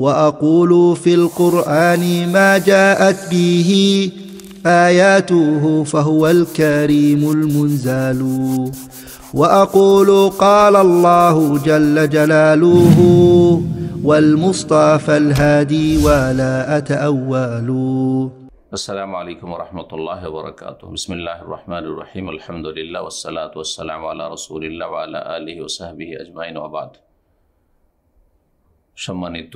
واقول في القران ما جاءت به اياته فهو الكريم المنزال واقول قال الله جل جلاله والمصطفى الهادي ولا اتاول السلام عليكم ورحمة الله وبركاته بسم الله الرحمن الرحيم الحمد لله والصلاة والسلام على رسول الله وعلى آله وصحبه أجمعين وبعد সম্মানিত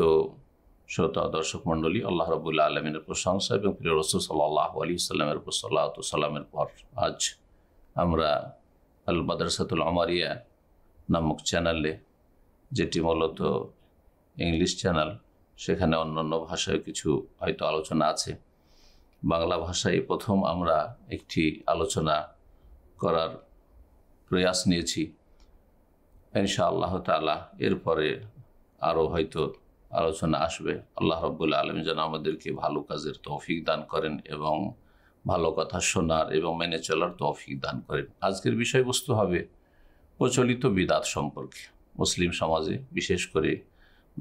শ্রোতা দর্শক মণ্ডলী আল্লাহ রবুল্লা আলমিনের প্রশংসা এবং প্রিয় রসুল সাল্লাহ আলী সাল্লামের উপর সাল্লাহ সাল্লামের পর আজ আমরা আল মাদারসাতুল আমারিয়া নামক চ্যানেলে যেটি মূলত ইংলিশ চ্যানেল সেখানে অন্যান্য ভাষায় কিছু হয়তো আলোচনা আছে বাংলা ভাষায় প্রথম আমরা একটি আলোচনা করার প্রয়াস নিয়েছি ইনশা আল্লাহ তালা এরপরে আরও হয়তো আলোচনা আসবে আল্লাহ রব্বুল আলম যেন আমাদেরকে ভালো কাজের তৌফিক দান করেন এবং ভালো কথা শোনার এবং মেনে চলার তৌফিক দান করেন আজকের বিষয়বস্তু হবে প্রচলিত বিদাত সম্পর্কে মুসলিম সমাজে বিশেষ করে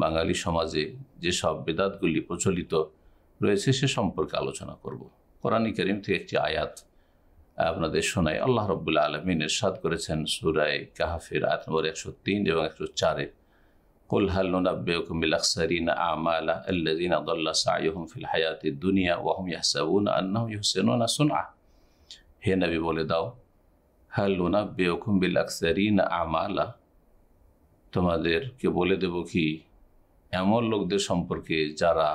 বাঙালি সমাজে যেসব বেদাতগুলি প্রচলিত রয়েছে সে সম্পর্কে আলোচনা করব কোরআন করিম থেকে একটি আয়াত আপনাদের শোনায় আল্লাহ রব্বুল্লা আলমিন এরশাদ করেছেন সুরায় কাহাফের আয়াত নম্বর একশো তিন এবং একশো চারে قل هل ننبئكم بالأخسرين أعمال الذين ضل سعيهم في الحياة الدنيا وهم يحسبون أنهم يحسنون صنعا হে নবী বলে দাও হ্যাল বেকুম বিল আকসারিন আমালা তোমাদেরকে বলে দেব কি এমন লোকদের সম্পর্কে যারা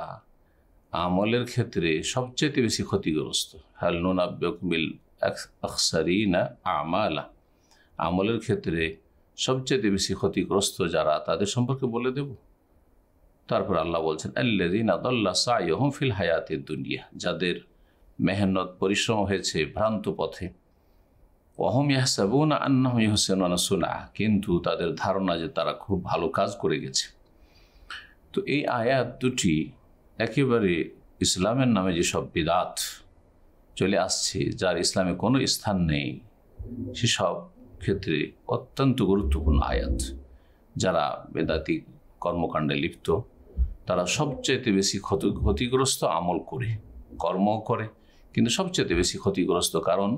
আমলের ক্ষেত্রে সবচেয়ে বেশি ক্ষতিগ্রস্ত হ্যাল বেকুম বিল আকসারিনা আমালা আমলের ক্ষেত্রে সবচেয়ে বেশি ক্ষতিগ্রস্ত যারা তাদের সম্পর্কে বলে দেব তারপর আল্লাহ বলছেন আল্লাদিন আদাল্লা ফিল হায়াতের দুনিয়া যাদের মেহনত পরিশ্রম হয়েছে ভ্রান্ত পথে অহম ইয়াহসাবুন আন্না হোসেন সুনা কিন্তু তাদের ধারণা যে তারা খুব ভালো কাজ করে গেছে তো এই আয়াত দুটি একেবারে ইসলামের নামে যেসব বিদাত চলে আসছে যার ইসলামে কোনো স্থান নেই সেসব ক্ষেত্রে অত্যন্ত গুরুত্বপূর্ণ আয়াত যারা বেদাতি কর্মকাণ্ডে লিপ্ত তারা সবচেয়ে বেশি ক্ষতি ক্ষতিগ্রস্ত আমল করে কর্ম করে কিন্তু সবচেয়ে বেশি ক্ষতিগ্রস্ত কারণ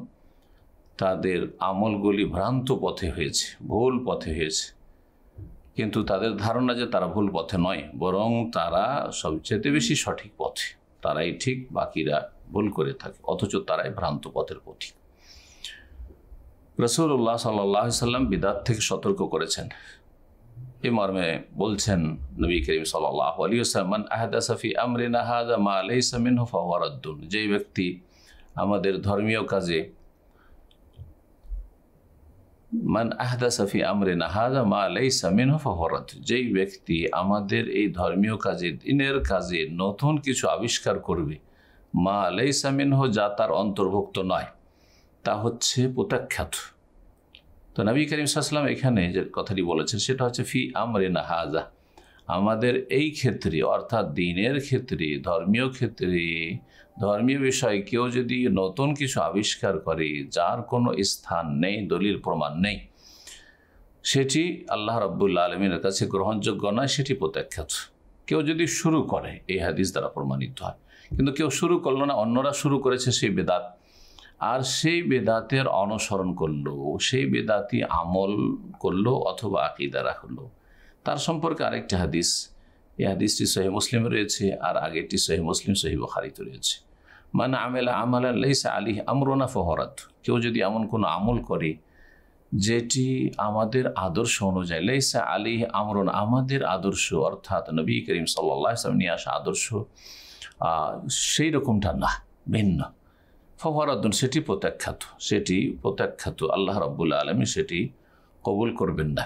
তাদের আমলগুলি ভ্রান্ত পথে হয়েছে ভুল পথে হয়েছে কিন্তু তাদের ধারণা যে তারা ভুল পথে নয় বরং তারা সবচেয়ে বেশি সঠিক পথে তারাই ঠিক বাকিরা ভুল করে থাকে অথচ তারাই ভ্রান্ত পথের পথিক রসুল্লাহ সাল্লাহ সাল্লাম বিদাত থেকে সতর্ক করেছেন এ মর্মে বলছেন নবী করিম সাল্লাহ আলী আহাদা সাফি আমরিন আহাদা মা আলাই সামিন যেই ব্যক্তি আমাদের ধর্মীয় কাজে মান আহদা সাফি আমরে নাহাজা মা আলাই সামিন ফহরত যেই ব্যক্তি আমাদের এই ধর্মীয় কাজে দিনের কাজে নতুন কিছু আবিষ্কার করবে মা আলাই সামিন যা তার অন্তর্ভুক্ত নয় তা হচ্ছে প্রত্যাখ্যাত তো নবী করিম সাল্লাম এখানে যে কথাটি বলেছেন সেটা হচ্ছে ফি আমরে হাজা আমাদের এই ক্ষেত্রে অর্থাৎ দিনের ক্ষেত্রে ধর্মীয় ক্ষেত্রে ধর্মীয় বিষয়ে কেউ যদি নতুন কিছু আবিষ্কার করে যার কোনো স্থান নেই দলিল প্রমাণ নেই সেটি আল্লাহ রব্বুল্লা আলমীর কাছে গ্রহণযোগ্য নয় সেটি প্রত্যাখ্যাত কেউ যদি শুরু করে এই হাদিস দ্বারা প্রমাণিত হয় কিন্তু কেউ শুরু করলো না অন্যরা শুরু করেছে সেই বেদাত আর সেই বেদাতের অনুসরণ করলো সেই বেদাতি আমল করলো অথবা আকিদা রাখলো তার সম্পর্কে আরেকটি হাদিস এই হাদিসটি সহি মুসলিম রয়েছে আর আগেরটি সহি মুসলিম সহি বখারিত রয়েছে মানে আমেলা আমাল আল্লাহ আলী আমরনা ফহরাত কেউ যদি এমন কোনো আমল করে যেটি আমাদের আদর্শ অনুযায়ী লাইসা আলী আমরন আমাদের আদর্শ অর্থাৎ নবী করিম সাল্লা নিয়ে আসা আদর্শ সেই রকমটা না ভিন্ন ফফরাদুন সেটি প্রত্যাখ্যাত সেটি প্রত্যাখ্যাত আল্লাহ রব্বুল আলমী সেটি কবুল করবেন না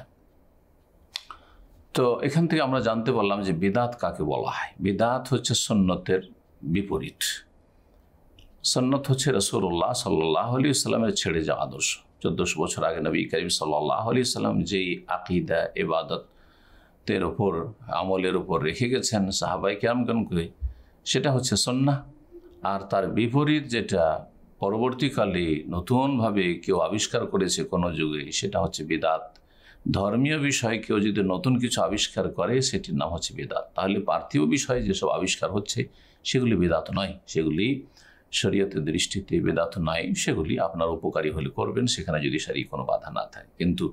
তো এখান থেকে আমরা জানতে পারলাম যে বিদাত কাকে বলা হয় বেদাত হচ্ছে সন্ন্যতের বিপরীত সন্ন্যত হচ্ছে রসুল্লাহ সাল্লাহ আলী ইসলামের ছেড়ে যাওয়া আদর্শ চোদ্দশো বছর আগে নবী করিম সাল্লাহ আলী ইসলাম যেই আকিদা এবাদতের ওপর আমলের ওপর রেখে গেছেন সাহাবাই কেমন করে সেটা হচ্ছে সন্না আর তার বিপরীত যেটা পরবর্তীকালে নতুনভাবে কেউ আবিষ্কার করেছে কোনো যুগে সেটা হচ্ছে বেদাত ধর্মীয় বিষয় কেউ যদি নতুন কিছু আবিষ্কার করে সেটির নাম হচ্ছে বেদাত তাহলে পার্থিব বিষয়ে যেসব আবিষ্কার হচ্ছে সেগুলি বেদাত নয় সেগুলি শরীয়তের দৃষ্টিতে বেদাত নয় সেগুলি আপনার উপকারী হলে করবেন সেখানে যদি সারি কোনো বাধা না থাকে কিন্তু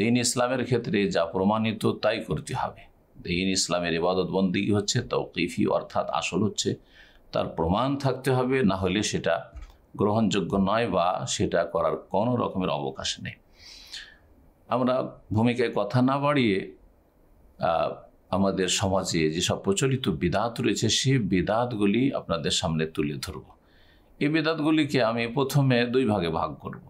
দিন ইসলামের ক্ষেত্রে যা প্রমাণিত তাই করতে হবে দিন ইসলামের ইবাদত বন্দী হচ্ছে তৌকিফি অর্থাৎ আসল হচ্ছে তার প্রমাণ থাকতে হবে না হলে সেটা গ্রহণযোগ্য নয় বা সেটা করার কোনো রকমের অবকাশ নেই আমরা ভূমিকায় কথা না বাড়িয়ে আমাদের সমাজে যেসব প্রচলিত বিদাত রয়েছে সেই বিদাতগুলি আপনাদের সামনে তুলে ধরব এই বিদাতগুলিকে আমি প্রথমে দুই ভাগে ভাগ করব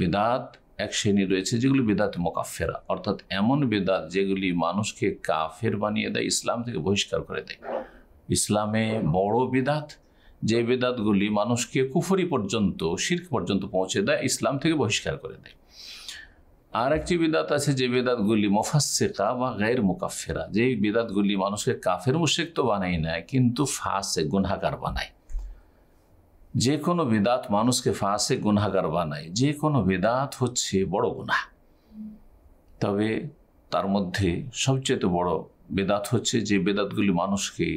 বিদাত এক শ্রেণী রয়েছে যেগুলি বেদাত মোকাফেরা অর্থাৎ এমন বেদাত যেগুলি মানুষকে কাফের বানিয়ে দেয় ইসলাম থেকে বহিষ্কার করে দেয় ইসলামে বড় বিদাত যে বেদাতগুলি মানুষকে কুফরি পর্যন্ত শির্ক পর্যন্ত পৌঁছে দেয় ইসলাম থেকে বহিষ্কার করে দেয় আর একটি বিদাত আছে যে বেদাতগুলি মোফাসেকা বা গায়ের মুকাফেরা যেই বেদাতগুলি মানুষকে কাফের মুশেক তো বানাই না কিন্তু ফাঁসে গুনাগার বানায় যে কোনো বেদাত মানুষকে ফাঁসে গুনাগার বানায় যে কোনো বেদাত হচ্ছে বড় গুণা তবে তার মধ্যে সবচেয়ে বড় বেদাত হচ্ছে যে বেদাতগুলি মানুষকে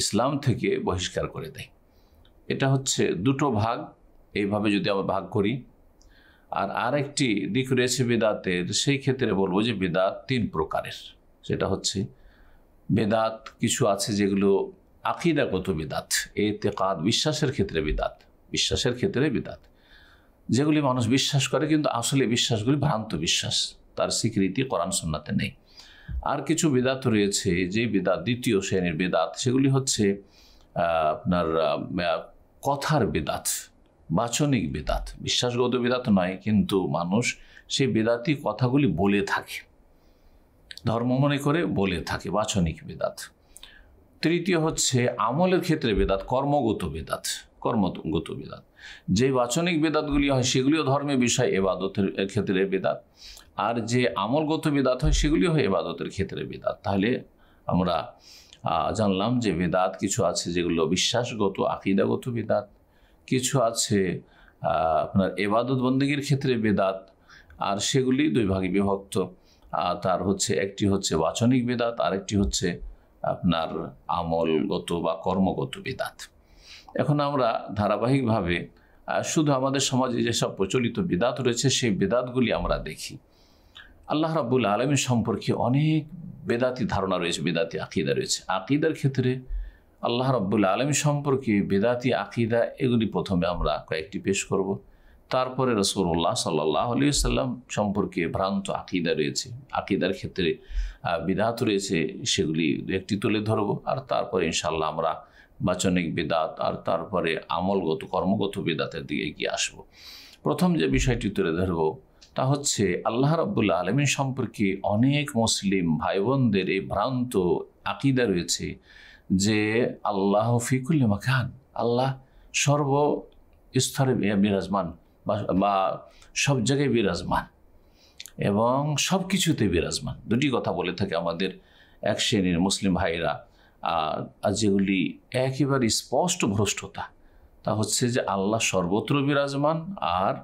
ইসলাম থেকে বহিষ্কার করে দেয় এটা হচ্ছে দুটো ভাগ এইভাবে যদি আমরা ভাগ করি আর আরেকটি দিক রয়েছে বেদাতের সেই ক্ষেত্রে বলবো যে বেদাত তিন প্রকারের সেটা হচ্ছে বেদাত কিছু আছে যেগুলো আকিদাগত বেদাত কাদ বিশ্বাসের ক্ষেত্রে বেদাত বিশ্বাসের ক্ষেত্রে বেদাত যেগুলি মানুষ বিশ্বাস করে কিন্তু আসলে বিশ্বাসগুলি ভ্রান্ত বিশ্বাস তার স্বীকৃতি কোরআন সন্নাতে নেই আর কিছু বেদাত রয়েছে যে বেদাত দ্বিতীয় শ্রেণীর বেদাত সেগুলি হচ্ছে আপনার কথার বেদাত বাচনিক বেদাত বিশ্বাসগত বেদাত নয় কিন্তু মানুষ সেই বেদাতি কথাগুলি বলে থাকে ধর্ম মনে করে বলে থাকে বাচনিক বেদাত তৃতীয় হচ্ছে আমলের ক্ষেত্রে বেদাত কর্মগত বেদাত কর্মগত বেদাত যে বাচনিক বেদাতগুলি হয় সেগুলিও ধর্মের বিষয় এবাদতের ক্ষেত্রে বেদাত আর যে আমলগত বেদাত হয় সেগুলি হয় এবাদতের ক্ষেত্রে বেদাত তাহলে আমরা জানলাম যে বেদাত কিছু আছে যেগুলো বিশ্বাসগত আকিদাগত বেদাত কিছু আছে আপনার এবাদত বন্দীগীর ক্ষেত্রে বেদাত আর সেগুলি দুই ভাগে বিভক্ত তার হচ্ছে একটি হচ্ছে বাচনিক বেদাত আরেকটি হচ্ছে আপনার আমলগত বা কর্মগত বেদাত এখন আমরা ধারাবাহিকভাবে শুধু আমাদের সমাজে যেসব প্রচলিত বেদাত রয়েছে সেই বেদাতগুলি আমরা দেখি আল্লাহ রাবুল আলমী সম্পর্কে অনেক বেদাতি ধারণা রয়েছে বেদাতি আকিদা রয়েছে আকিদার ক্ষেত্রে আল্লাহ রাবুল আলম সম্পর্কে বেদাতি আকিদা এগুলি প্রথমে আমরা কয়েকটি পেশ করব তারপরে রসুল্লাহ সাল্লাহ আলি সাল্লাম সম্পর্কে ভ্রান্ত আকিদা রয়েছে আকিদার ক্ষেত্রে বিদাত রয়েছে সেগুলি একটি তুলে ধরব আর তারপরে ইনশাল্লাহ আমরা বাচনিক বেদাত আর তারপরে আমলগত কর্মগত বেদাতের দিকে এগিয়ে আসব প্রথম যে বিষয়টি তুলে ধরবো তা হচ্ছে আল্লাহ রাবুল্লা আলমী সম্পর্কে অনেক মুসলিম ভাই বোনদের এই ভ্রান্ত আকিদা রয়েছে যে আল্লাহ ফিকুল খান আল্লাহ সর্ব স্তরে বিরাজমান বা সব জায়গায় বিরাজমান এবং সব কিছুতে বিরাজমান দুটি কথা বলে থাকে আমাদের এক শ্রেণীর মুসলিম ভাইরা আর যেগুলি একেবারে স্পষ্ট ভ্রষ্টতা তা হচ্ছে যে আল্লাহ সর্বত্র বিরাজমান আর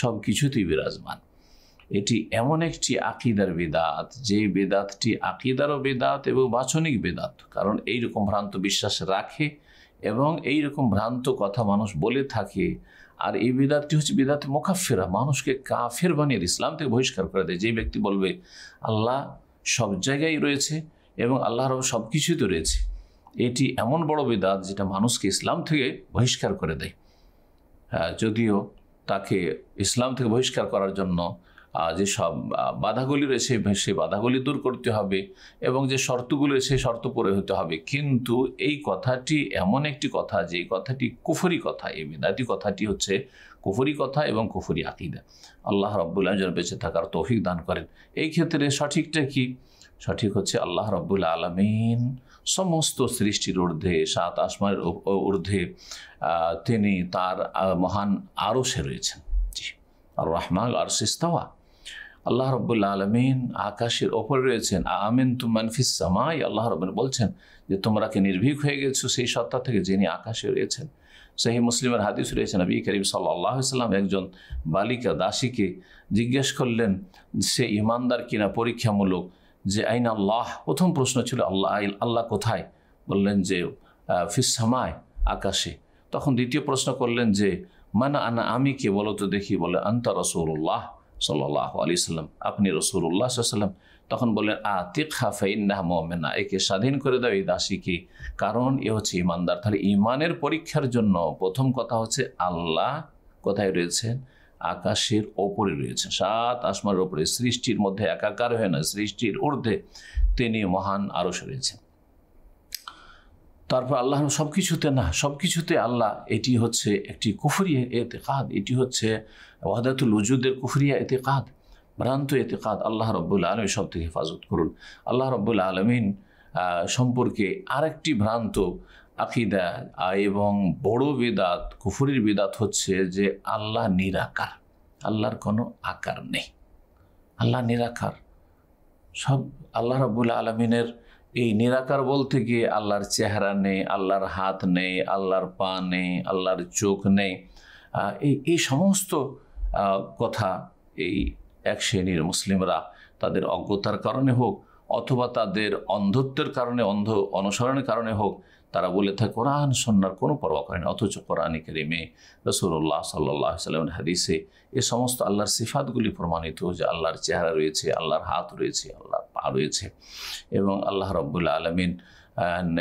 সব কিছুতেই বিরাজমান এটি এমন একটি আকিদার বেদাত যে বেদাতটি আকিদারও বেদাত এবং বাচনিক বেদাত কারণ এই রকম ভ্রান্ত বিশ্বাস রাখে এবং এই রকম ভ্রান্ত কথা মানুষ বলে থাকে আর এই বেদাতটি হচ্ছে বেদাত মোকাফেরা মানুষকে কাফের বানিয়ে ইসলাম থেকে বহিষ্কার করে দেয় যে ব্যক্তি বলবে আল্লাহ সব জায়গায় রয়েছে এবং আল্লাহর সব কিছুতে রয়েছে এটি এমন বড় বেদাত যেটা মানুষকে ইসলাম থেকে বহিষ্কার করে দেয় যদিও তাকে ইসলাম থেকে বহিষ্কার করার জন্য যে সব বাধাগুলি রয়েছে সেই বাধাগুলি দূর করতে হবে এবং যে শর্তগুলো রয়েছে শর্ত পরে হতে হবে কিন্তু এই কথাটি এমন একটি কথা যে এই কথাটি কুফরি কথা এই বেদাতি কথাটি হচ্ছে কুফরি কথা এবং কুফরি আকিদা আল্লাহ রব্বুল আলম যেন বেঁচে থাকার তৌফিক দান করেন এই ক্ষেত্রে সঠিকটা কি সঠিক হচ্ছে আল্লাহ রব্বুল আলমিন সমস্ত সৃষ্টির ঊর্ধ্বে সাত আসমানের ঊর্ধ্বে তিনি তার মহান আরসে রয়েছেন জি আর রহমান আর সিস্তাওয়া আল্লাহ রবুল্লা আলমিন আকাশের ওপরে রয়েছেন আমিন তুমান সামাই আল্লাহ রবিন বলছেন যে তোমরা কি নির্ভীক হয়ে গেছো সেই সত্তা থেকে যিনি আকাশে রয়েছেন সেই মুসলিমের হাদিস রয়েছেন আবি করিম সাল্লাহ সাল্লাম একজন বালিকা দাসীকে জিজ্ঞেস করলেন সে ইমানদার কিনা পরীক্ষামূলক যে আইন আল্লাহ প্রথম প্রশ্ন ছিল আল্লাহ আল্লাহ কোথায় বললেন যে ফিসামায় আকাশে তখন দ্বিতীয় প্রশ্ন করলেন যে মানা আনা আমি কে বলো তো দেখি বলে আন্তা রসৌল্লাহ সাল্লাহ আলি সাল্লাম আপনি রসুল্লাহ সাল্লাম তখন বললেন আ তিক হাফাইন্না মোমেনা একে স্বাধীন করে দাও এই দাসীকে কারণ এ হচ্ছে ইমানদার তাহলে ইমানের পরীক্ষার জন্য প্রথম কথা হচ্ছে আল্লাহ কোথায় রয়েছেন আকাশের ওপরে রয়েছে সাত আসমানের ওপরে সৃষ্টির মধ্যে একাকার হয়ে না সৃষ্টির ঊর্ধ্বে তিনি মহান আরস রয়েছেন তারপর আল্লাহ সব কিছুতে না সব কিছুতে আল্লাহ এটি হচ্ছে একটি কুফরিয়া এতেকাদ এটি হচ্ছে ওয়াদাতুল উজুদের কুফরিয়া এতেকাদ ভ্রান্ত এতেকাদ আল্লাহ রব্বুল আলমী সব থেকে হেফাজত করুন আল্লাহ রব্বুল আলমিন সম্পর্কে আরেকটি ভ্রান্ত আকিদা এবং বড় বিদাত কুফুরির বিদাত হচ্ছে যে আল্লাহ নিরাকার আল্লাহর কোনো আকার নেই আল্লাহ নিরাকার সব আল্লাহ রবুল আলমিনের এই নিরাকার বলতে গিয়ে আল্লাহর চেহারা নেই আল্লাহর হাত নেই আল্লাহর পা নেই আল্লাহর চোখ নেই এই এই সমস্ত কথা এই এক শ্রেণীর মুসলিমরা তাদের অজ্ঞতার কারণে হোক অথবা তাদের অন্ধত্বের কারণে অন্ধ অনুসরণের কারণে হোক তারা বলে থাকে কোরআন সন্ন্যার কোনো পরোয়া করে না অথচ কোরআন কেরিমে রসুল্লাহ সাল্লাহ সাল্লামের হাদিসে এ সমস্ত আল্লাহর সিফাতগুলি প্রমাণিত যে আল্লাহর চেহারা রয়েছে আল্লাহর হাত রয়েছে আল্লাহর পা রয়েছে এবং আল্লাহ রব্বুল্লা আলমিন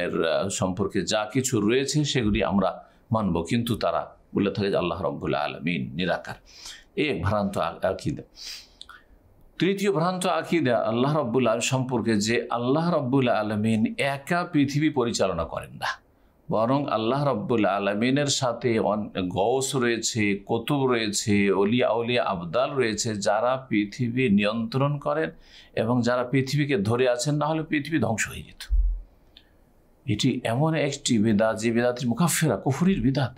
এর সম্পর্কে যা কিছু রয়েছে সেগুলি আমরা মানব কিন্তু তারা বলে থাকে যে আল্লাহ রব্বুল্লা আলমিন নিরাকার এ ভ্রান্ত আকিদা তৃতীয় ভ্রান্ত আকিদা আল্লাহ রব্বুল আলম সম্পর্কে যে আল্লাহ রব্বুল আলমিন একা পৃথিবী পরিচালনা করেন না বরং আল্লাহ রব্বুল আলমিনের সাথে গৌস রয়েছে কতুব রয়েছে অলিয়া আউলিয়া আবদাল রয়েছে যারা পৃথিবী নিয়ন্ত্রণ করেন এবং যারা পৃথিবীকে ধরে আছেন না হলে পৃথিবী ধ্বংস হয়ে যেত এটি এমন একটি বেদাত যে বেদাতটি মুখাফেরা কুফুরির বিদাত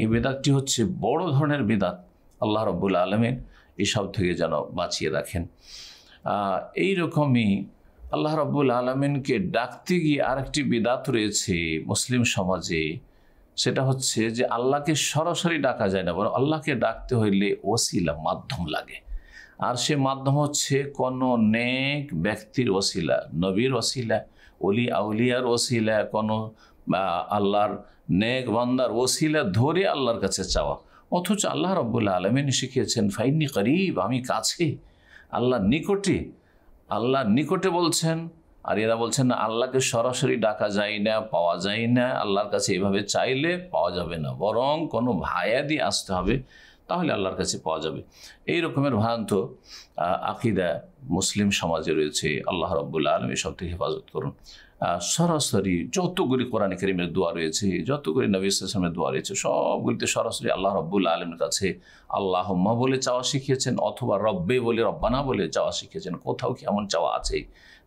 এই বেদাতটি হচ্ছে বড় ধরনের বেদাত আল্লাহ রব্বুল আলমিন এসব থেকে যেন বাঁচিয়ে রাখেন এই রকমই আল্লাহ রব্বুল আলমিনকে ডাকতে গিয়ে আরেকটি বিদাত রয়েছে মুসলিম সমাজে সেটা হচ্ছে যে আল্লাহকে সরাসরি ডাকা যায় না বরং আল্লাহকে ডাকতে হইলে ওসিলা মাধ্যম লাগে আর সে মাধ্যম হচ্ছে কোনো নেক ব্যক্তির ওসিলা নবীর ওসিলা অলি আউলিয়ার ওসিলা কোনো আল্লাহর নেক বান্দার ওসিলা ধরে আল্লাহর কাছে চাওয়া অথচ আল্লাহ রব্বুল্লাহ আলমিন শিখিয়েছেন ফাইনি করিব আমি কাছে আল্লাহ নিকটে আল্লাহ নিকটে বলছেন আর এরা বলছেন না আল্লাহকে সরাসরি ডাকা যায় না পাওয়া যায় না আল্লাহর কাছে এভাবে চাইলে পাওয়া যাবে না বরং কোনো ভায়া দিয়ে আসতে হবে তাহলে আল্লাহর কাছে পাওয়া যাবে এই রকমের ভ্রান্ত আকিদা মুসলিম সমাজে রয়েছে আল্লাহ রব্বুল্লা আলম এসব থেকে হেফাজত করুন সরাসরি যতগুলি কোরআন করিমের দোয়া রয়েছে যতগুলি নবী ইসলামের দোয়া রয়েছে সবগুলিতে সরাসরি আল্লাহ রব্বুল আলমের কাছে আল্লাহ মা বলে চাওয়া শিখিয়েছেন অথবা রব্বে বলে রব্বানা বলে চাওয়া শিখিয়েছেন কোথাও কি এমন চাওয়া আছে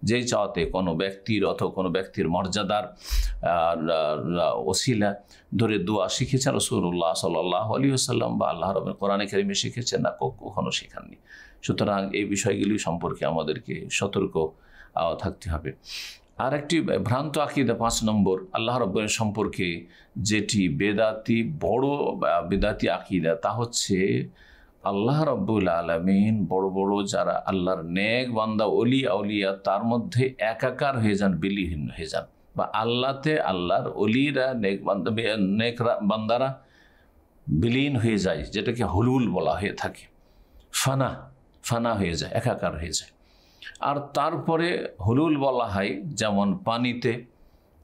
যেই চাওয়াতে কোনো ব্যক্তির অথবা কোনো ব্যক্তির মর্যাদার ওসিলা ধরে দোয়া শিখেছেন রসুল্লাহ সাল্লাহ আলী আসাল্লাম বা আল্লাহ রবের কোরআনে কারিমে শিখেছেন না কখনো শেখাননি সুতরাং এই বিষয়গুলি সম্পর্কে আমাদেরকে সতর্ক থাকতে হবে আর একটি ভ্রান্ত আকিদা পাঁচ নম্বর আল্লাহ রব্বের সম্পর্কে যেটি বেদাতি বড় বেদাতি আকিদা তা হচ্ছে আল্লাহ রব্বুল আলমিন বড় বড় যারা আল্লাহর নেক বান্দা অলি আউলিয়া তার মধ্যে একাকার হয়ে যান বিলিহীন হয়ে যান বা আল্লাহতে আল্লাহর অলিরা নেক বান্দা নেক বান্দারা বিলীন হয়ে যায় যেটাকে হলুল বলা হয়ে থাকে ফানা ফানা হয়ে যায় একাকার হয়ে যায় আর তারপরে হলুল বলা হয় যেমন পানিতে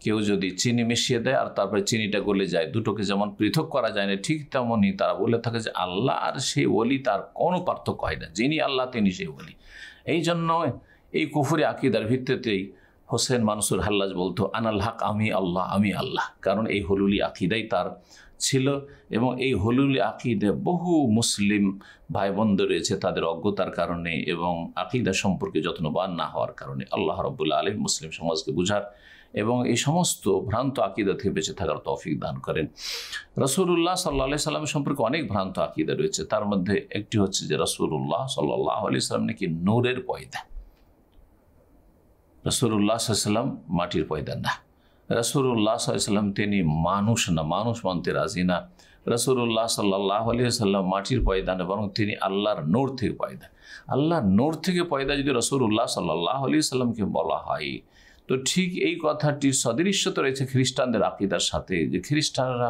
কেউ যদি চিনি মিশিয়ে দেয় আর তারপরে চিনিটা গলে যায় দুটোকে যেমন পৃথক করা যায় না ঠিক তেমনই তারা বলে থাকে যে আল্লাহ আর সেই বলি তার কোনো পার্থক্য হয় না যিনি আল্লাহ তিনি সেই বলি এই জন্য এই কুফুরি আকিদার ভিত্তিতেই হোসেন মানসুর হাল্লাজ বলতো আনাল হাক আমি আল্লাহ আমি আল্লাহ কারণ এই হলুলি আকিদাই তার ছিল এবং এই হলুল আকিদে বহু মুসলিম ভাই বোনদের রয়েছে তাদের অজ্ঞতার কারণে এবং আকিদা সম্পর্কে যত্নবান না হওয়ার কারণে আল্লাহ রবুল্লা আলিম মুসলিম সমাজকে বুঝার এবং এই সমস্ত ভ্রান্ত আকিদা থেকে বেঁচে থাকার তৌফিক দান করেন রসুল্লাহ সাল্লা সাল্লাম সম্পর্কে অনেক ভ্রান্ত আকিদা রয়েছে তার মধ্যে একটি হচ্ছে যে রসুল্লাহ সাল্লাহ আলি সাল্লাম নাকি নূরের পয়দা রসুল্লাহ সাল্লাম মাটির পয়দা না রসুল্লাহ সাল্লাম তিনি মানুষ না মানুষ মানতে রাজি না রসুরুল্লাহ সাল্লাহ আলিয়াল্লাম মাটির পয়দা না বরং তিনি আল্লাহর নোর থেকে পয়দা আল্লাহর নোর থেকে পয়দা যদি রসুল্লাহ সাল্লাহ আলি সাল্লামকে বলা হয় তো ঠিক এই কথাটি সদৃশ্য তো রয়েছে খ্রিস্টানদের আকিদার সাথে যে খ্রিস্টানরা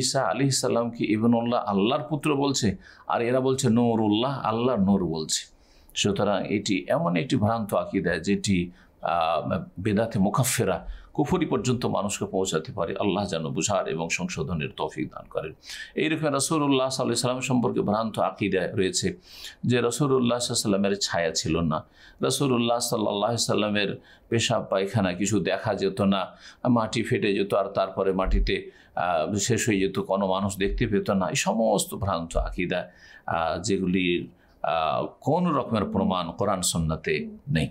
ঈসা আলি ইবন ইবনুল্লাহ আল্লাহর পুত্র বলছে আর এরা বলছে নৌরুল্লাহ আল্লাহর নোর বলছে সুতরাং এটি এমন একটি ভ্রান্ত আকিদা যেটি বেদাতে মুখাফেরা কুফরি পর্যন্ত মানুষকে পৌঁছাতে পারে আল্লাহ যেন বুঝার এবং সংশোধনের তৌফিক দান করেন রকম রসুল্লাহ সাল্লাহ ইসলাম সম্পর্কে ভ্রান্ত আকিদা রয়েছে যে রসুল্লাহ সাল্লামের ছায়া ছিল না রসুল্লাহ সাল্লাহ সাল্লামের পেশাব পায়খানা কিছু দেখা যেত না মাটি ফেটে যেত আর তারপরে মাটিতে শেষ হয়ে যেত কোনো মানুষ দেখতে পেত না এই সমস্ত ভ্রান্ত আকিদা যেগুলির কোন রকমের প্রমাণ কোরআন সন্নাতে নেই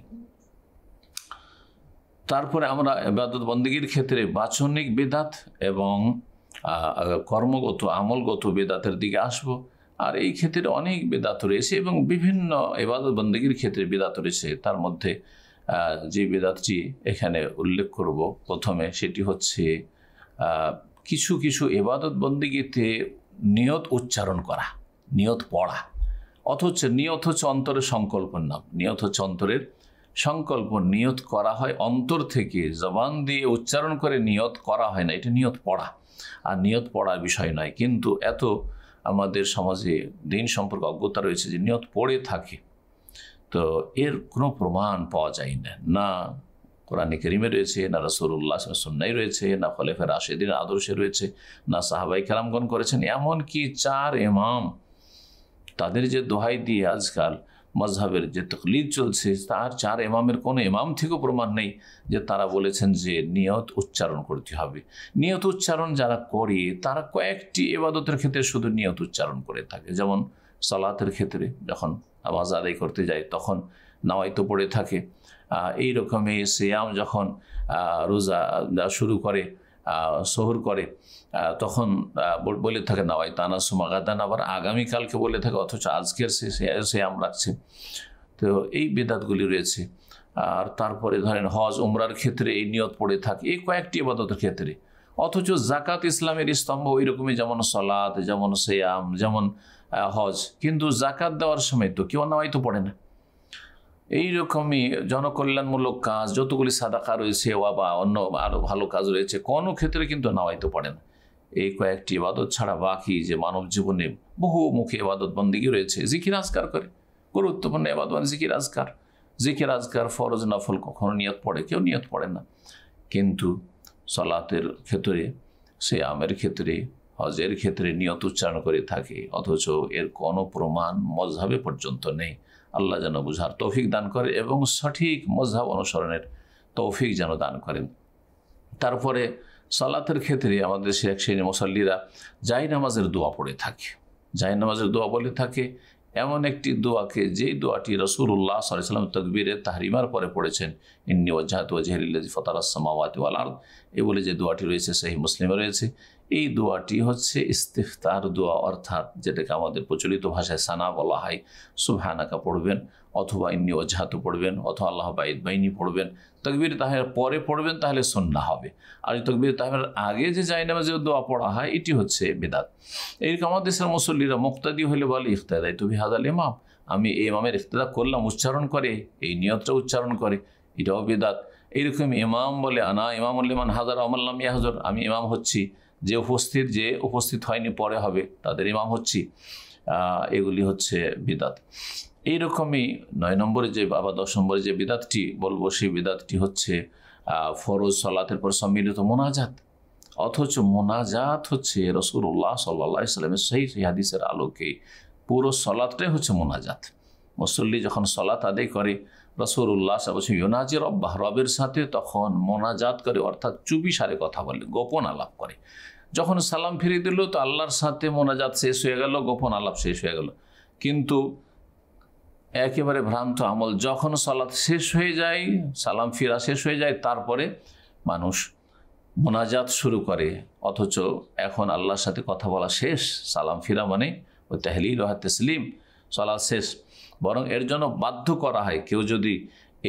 তারপরে আমরা এবাদত বন্দীগীর ক্ষেত্রে বাচনিক বেদাত এবং কর্মগত আমলগত বেদাতের দিকে আসব আর এই ক্ষেত্রে অনেক বেদাত রয়েছে এবং বিভিন্ন এবাদত বন্দীগীর ক্ষেত্রে বেদাত রয়েছে তার মধ্যে যে বেদাতটি এখানে উল্লেখ করব প্রথমে সেটি হচ্ছে কিছু কিছু এবাদত বন্দীগীতে নিয়ত উচ্চারণ করা নিয়ত পড়া অথচ নিয়ত হচ্ছে অন্তরের সংকল্পের নাম নিয়ত হচ্ছে অন্তরের সংকল্প নিয়ত করা হয় অন্তর থেকে জবান দিয়ে উচ্চারণ করে নিয়ত করা হয় না এটা নিয়ত পড়া আর নিয়ত পড়ার বিষয় নয় কিন্তু এত আমাদের সমাজে দিন সম্পর্কে অজ্ঞতা রয়েছে যে নিয়ত পড়ে থাকে তো এর কোনো প্রমাণ পাওয়া যায় না না কোরআন করিমে রয়েছে না রসুল্লাহ সন্ন্যাই রয়েছে না ফলেফে রাশেদিন আদর্শে রয়েছে না সাহাবাই খেলামগণ করেছেন এমনকি চার এমাম তাদের যে দোহাই দিয়ে আজকাল মজহাবের যে তকলিদ চলছে তার চার এমামের কোনো এমাম থেকেও প্রমাণ নেই যে তারা বলেছেন যে নিয়ত উচ্চারণ করতে হবে নিয়ত উচ্চারণ যারা করে তারা কয়েকটি এবাদতের ক্ষেত্রে শুধু নিয়ত উচ্চারণ করে থাকে যেমন সালাতের ক্ষেত্রে যখন আওয়াজ আদায় করতে যায় তখন তো পড়ে থাকে এই রকমে সেয়াম যখন রোজা শুরু করে শহর করে তখন বলে থাকে নাওয়াই তানা সুমাগাদান আবার আগামীকালকে বলে থাকে অথচ আজকের সে সে আম রাখছে তো এই বেদাতগুলি রয়েছে আর তারপরে ধরেন হজ উমরার ক্ষেত্রে এই নিয়ত পড়ে থাকে এই কয়েকটি আবাদতের ক্ষেত্রে অথচ জাকাত ইসলামের স্তম্ভ ওই রকমই যেমন সলাদ যেমন সেয়াম যেমন হজ কিন্তু জাকাত দেওয়ার সময় তো কেউ নাওয়াই তো পড়ে না এইরকমই জনকল্যাণমূলক কাজ যতগুলি সাদাকা রয়েছে বা অন্য আরও ভালো কাজ রয়েছে কোনো ক্ষেত্রে কিন্তু নামাইতে পারে না এই কয়েকটি ইবাদত ছাড়া বাকি যে মানব জীবনে বহু মুখে এবাদত বন্দিগি রয়েছে জিকির আজকার করে গুরুত্বপূর্ণ এবাদ মানে জিকির আজকার জিকির আজকার ফরজ নফল কখনো নিয়ত পড়ে কেউ নিয়ত পড়ে না কিন্তু সলাতের ক্ষেত্রে সে আমের ক্ষেত্রে হজের ক্ষেত্রে নিয়ত উচ্চারণ করে থাকে অথচ এর কোনো প্রমাণ মজাবে পর্যন্ত নেই আল্লাহ যেন বুঝার তৌফিক দান করে এবং সঠিক মজাব অনুসরণের তৌফিক যেন দান করেন তারপরে সালাতের ক্ষেত্রে আমাদের সে এক শ্রেণী মুসল্লিরা জাহি নামাজের দোয়া পড়ে থাকে জাহি নামাজের দোয়া বলে থাকে এমন একটি দোয়াকে যেই দোয়াটি রসুল্লাহ সাল্লাম তকবীরে তাহরিমার পরে পড়েছেন ইন্নি ওজাহাত ওজাহিল্লাজি ফতারাসমাওয়াত আল এ বলে যে দোয়াটি রয়েছে সেই মুসলিমে রয়েছে এই দোয়াটি হচ্ছে ইস্তেফতার দোয়া অর্থাৎ যেটাকে আমাদের প্রচলিত ভাষায় সানা বলা হয় সুবহানাকা পড়বেন অথবা ইমনি অজাহাত পড়বেন অথবা আল্লাহ বাইদ বাইনি পড়বেন তকবির তাহের পরে পড়বেন তাহলে সন্না হবে আর তকবির তাহের আগে যে জায়নামে যে দোয়া পড়া হয় এটি হচ্ছে বেদাত এইরকম আমাদের দেশের মুসল্লিরা মুক্তাদি হলে বলে ইফতাদাই তুমি হাজাল ইমাম আমি এই ইমামের ইফতাদা করলাম উচ্চারণ করে এই নিয়তটা উচ্চারণ করে এটাও বেদাত এইরকম ইমাম বলে আনা উল্লিমান হাজার আমাল্লাম ইয়া হাজর আমি ইমাম হচ্ছি যে উপস্থিত যে উপস্থিত হয়নি পরে হবে তাদের ইমাম হচ্ছি এগুলি হচ্ছে বিদাত এইরকমই নয় নম্বরে যে বাবা দশ নম্বরে যে বিদাতটি বলবো সেই বিদাতটি হচ্ছে ফরোজ সলাতের পর সম্মিলিত মোনাজাত অথচ মোনাজাত হচ্ছে রসুল্লাহ সাল্লা ইসলামের সেই সেই হাদিসের আলোকে পুরো সলাতটাই হচ্ছে মোনাজাত মুসল্লি যখন সলাত আদায় করে রসুল্লাহ ইউনাজি রব্বাহ রবের সাথে তখন মোনাজাত করে অর্থাৎ চুপি সারে কথা বলে গোপন আলাপ করে যখন সালাম ফিরিয়ে দিল তো আল্লাহর সাথে মোনাজাত শেষ হয়ে গেল গোপন আলাপ শেষ হয়ে গেল কিন্তু একেবারে ভ্রান্ত আমল যখন সালাত শেষ হয়ে যায় সালাম ফিরা শেষ হয়ে যায় তারপরে মানুষ মোনাজাত শুরু করে অথচ এখন আল্লাহর সাথে কথা বলা শেষ সালাম ফিরা মানে ও তাহলিল ও তেসলিম তসলিম সালাদ শেষ বরং এর জন্য বাধ্য করা হয় কেউ যদি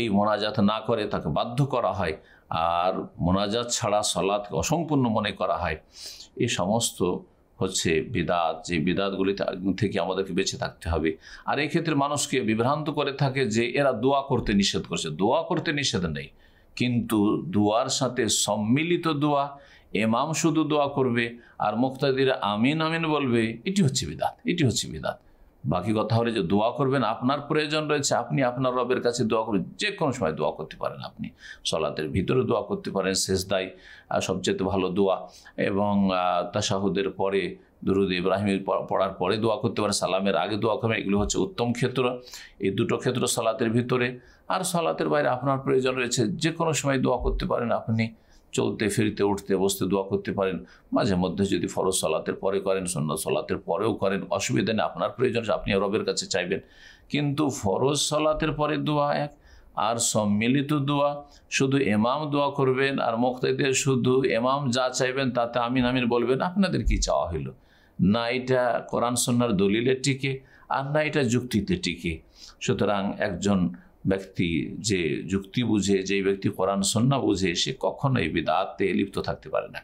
এই মোনাজাত না করে তাকে বাধ্য করা হয় আর মোনাজাত ছাড়া সলাদকে অসম্পূর্ণ মনে করা হয় এই সমস্ত হচ্ছে বিদাত যে বিদাতগুলি থেকে আমাদেরকে বেঁচে থাকতে হবে আর এই ক্ষেত্রে মানুষকে বিভ্রান্ত করে থাকে যে এরা দোয়া করতে নিষেধ করছে দোয়া করতে নিষেধ নেই কিন্তু দোয়ার সাথে সম্মিলিত দোয়া এমাম শুধু দোয়া করবে আর মুক্তাদির আমিন আমিন বলবে এটি হচ্ছে বিদাত এটি হচ্ছে বিদাত বাকি কথা হলে যে দোয়া করবেন আপনার প্রয়োজন রয়েছে আপনি আপনার রবের কাছে দোয়া করবেন যে কোনো সময় দোয়া করতে পারেন আপনি সলাতের ভিতরে দোয়া করতে পারেন শেষ দায় সবচেয়ে ভালো দোয়া এবং তাসাহুদের পরে দুরুদ ইব্রাহিমের পড়ার পরে দোয়া করতে পারেন সালামের আগে দোয়া করবেন এগুলো হচ্ছে উত্তম ক্ষেত্র এই দুটো ক্ষেত্র সলাতের ভিতরে আর সলাতের বাইরে আপনার প্রয়োজন রয়েছে যে কোনো সময় দোয়া করতে পারেন আপনি চলতে ফিরতে উঠতে বসতে দোয়া করতে পারেন মাঝে মধ্যে যদি ফরজ সলাতের পরে করেন সন্ন্য সলাতের পরেও করেন অসুবিধা নেই আপনার প্রয়োজন আপনি রবের কাছে চাইবেন কিন্তু ফরজ সলাতের পরে দোয়া এক আর সম্মিলিত দোয়া শুধু এমাম দোয়া করবেন আর মোক্তাদের শুধু এমাম যা চাইবেন তাতে আমিন আমিন বলবেন আপনাদের কি চাওয়া হলো না এটা কোরআন সন্ন্যার দলিলের টিকে আর না এটা যুক্তিতে টিকে সুতরাং একজন ব্যক্তি যে যুক্তি বুঝে যে ব্যক্তি কোরআন সন্না বুঝে সে কখনোই বিদাতে লিপ্ত থাকতে পারে না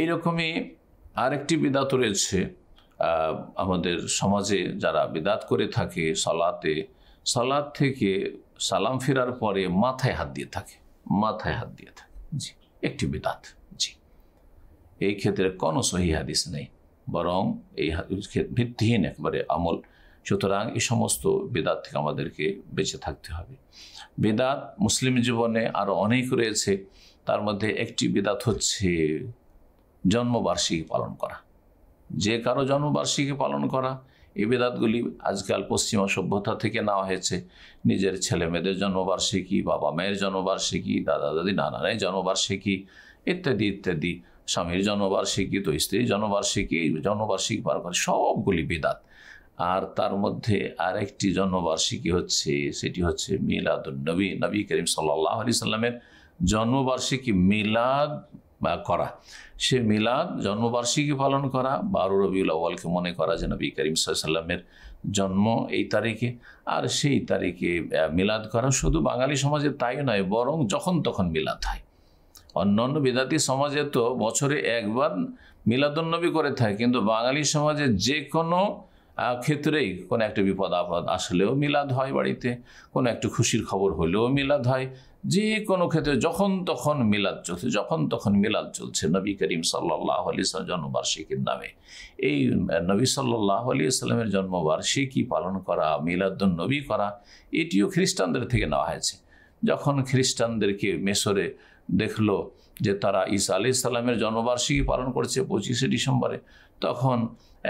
এইরকমই আরেকটি বিদাত রয়েছে আমাদের সমাজে যারা বিদাত করে থাকে সলাতে সলাদ থেকে সালাম ফেরার পরে মাথায় হাত দিয়ে থাকে মাথায় হাত দিয়ে থাকে জি একটি বিদাত জি এই ক্ষেত্রে কোনো সহি হাদিস নেই বরং এই ভিত্তিহীন একবারে আমল সুতরাং এই সমস্ত বেদাত থেকে আমাদেরকে বেঁচে থাকতে হবে বেদাত মুসলিম জীবনে আরও অনেক রয়েছে তার মধ্যে একটি বেদাত হচ্ছে জন্মবার্ষিকী পালন করা যে কারো জন্মবার্ষিকী পালন করা এই বেদাতগুলি আজকাল পশ্চিমা সভ্যতা থেকে নেওয়া হয়েছে নিজের ছেলে মেয়েদের জন্মবার্ষিকী বাবা মায়ের জন্মবার্ষিকী দাদা দাদি নানানের জন্মবার্ষিকী ইত্যাদি ইত্যাদি স্বামীর জন্মবার্ষিকী তো স্ত্রীর জন্মবার্ষিকী জন্মবার্ষিকী পালন করে সবগুলি বেদাত আর তার মধ্যে আরেকটি জন্মবার্ষিকী হচ্ছে সেটি হচ্ছে মিলাদ নবী নবী করিম সাল্লাহ আলি সাল্লামের জন্মবার্ষিকী মিলাদ বা করা সে মিলাদ জন্মবার্ষিকী পালন করা বারু রবিউল আওয়ালকে মনে করা যে নবী করিম সাল্লামের জন্ম এই তারিখে আর সেই তারিখে মিলাদ করা শুধু বাঙালি সমাজে তাই নয় বরং যখন তখন মিলাদ হয় অন্যান্য বিদাতি সমাজে তো বছরে একবার মিলাদুন্নবী করে থাকে কিন্তু বাঙালি সমাজে যে কোনো ক্ষেত্রেই কোনো একটা বিপদ আপদ আসলেও মিলাদ হয় বাড়িতে কোনো একটা খুশির খবর হলেও মিলাদ হয় যে কোনো ক্ষেত্রে যখন তখন মিলাদ চলছে যখন তখন মিলাদ চলছে নবী করিম সাল্লাহ আলি জন্মবার্ষিকীর নামে এই নবী সাল্লাহ আলি ইসলামের জন্মবার্ষিকী পালন করা মিলাদুন নবী করা এটিও খ্রিস্টানদের থেকে নেওয়া হয়েছে যখন খ্রিস্টানদেরকে মেসরে দেখলো যে তারা ঈসা আলি ইসলামের জন্মবার্ষিকী পালন করছে পঁচিশে ডিসেম্বরে তখন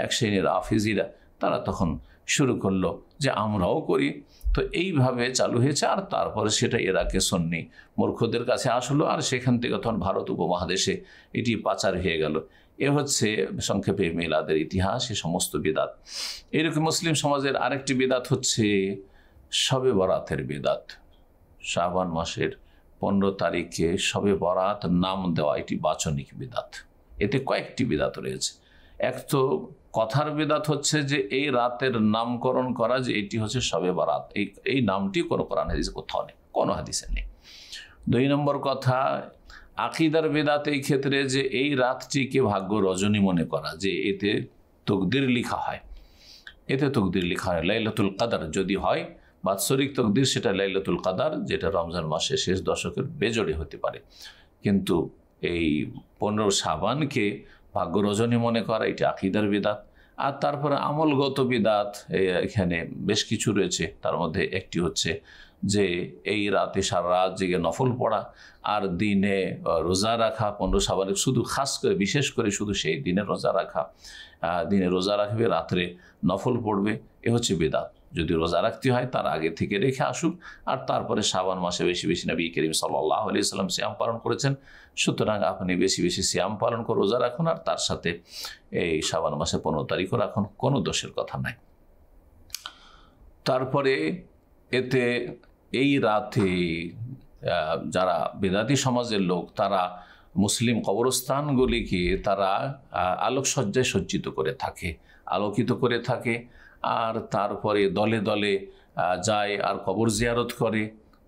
এক শ্রেণীর আফিজিরা তারা তখন শুরু করলো যে আমরাও করি তো এইভাবে চালু হয়েছে আর তারপরে সেটা এরাকে সন্নি মূর্খদের কাছে আসলো আর সেখান থেকে তখন ভারত উপমহাদেশে এটি পাচার হয়ে গেল এ হচ্ছে সংক্ষেপে মেলাদের ইতিহাস এ সমস্ত বেদাত এরকম মুসলিম সমাজের আরেকটি বেদাত হচ্ছে শবে বরাতের বেদাত শ্রাবণ মাসের পনেরো তারিখে শবে বরাত নাম দেওয়া এটি বাচনিক বেদাত এতে কয়েকটি বেদাত রয়েছে এক তো কথার বেদাত হচ্ছে যে এই রাতের নামকরণ করা যে এটি হচ্ছে সবে বারাত এই এই নামটি কোনো কোরআন হাদিসে কোথাও নেই কোনো হাদিসে নেই দুই নম্বর কথা আকিদার বেদাত এই ক্ষেত্রে যে এই রাতটিকে ভাগ্য রজনী মনে করা যে এতে তকদির লিখা হয় এতে তকদির লিখা হয় লাইলাতুল কাদার যদি হয় বাৎসরিক তকদির সেটা লাইলাতুল কাদার যেটা রমজান মাসে শেষ দশকের বেজড়ে হতে পারে কিন্তু এই পনেরো সাবানকে ভাগ্য রজনী মনে করা এটি আকিদার বিদাত আর তারপরে আমলগত বিদাত এখানে বেশ কিছু রয়েছে তার মধ্যে একটি হচ্ছে যে এই রাতে সারা রাত জেগে নফল পড়া আর দিনে রোজা রাখা পনেরো সাবারে শুধু খাস করে বিশেষ করে শুধু সেই দিনে রোজা রাখা দিনে রোজা রাখবে রাত্রে নফল পড়বে এ হচ্ছে বেদাত যদি রোজা রাখতে হয় তার আগে থেকে রেখে আসুক আর তারপরে সাবান মাসে বেশি বেশি নবী করিম সাল্লাহ আলি সাল্লাম শ্যাম পালন করেছেন সুতরাং আপনি বেশি বেশি শ্যাম পালন করে রোজা রাখুন আর তার সাথে এই সাবান মাসে পনেরো তারিখও রাখুন কোনো দোষের কথা নাই তারপরে এতে এই রাতে যারা বেদাতি সমাজের লোক তারা মুসলিম কবরস্থানগুলিকে তারা আলোকসজ্জায় সজ্জিত করে থাকে আলোকিত করে থাকে আর তারপরে দলে দলে যায় আর কবর জিয়ারত করে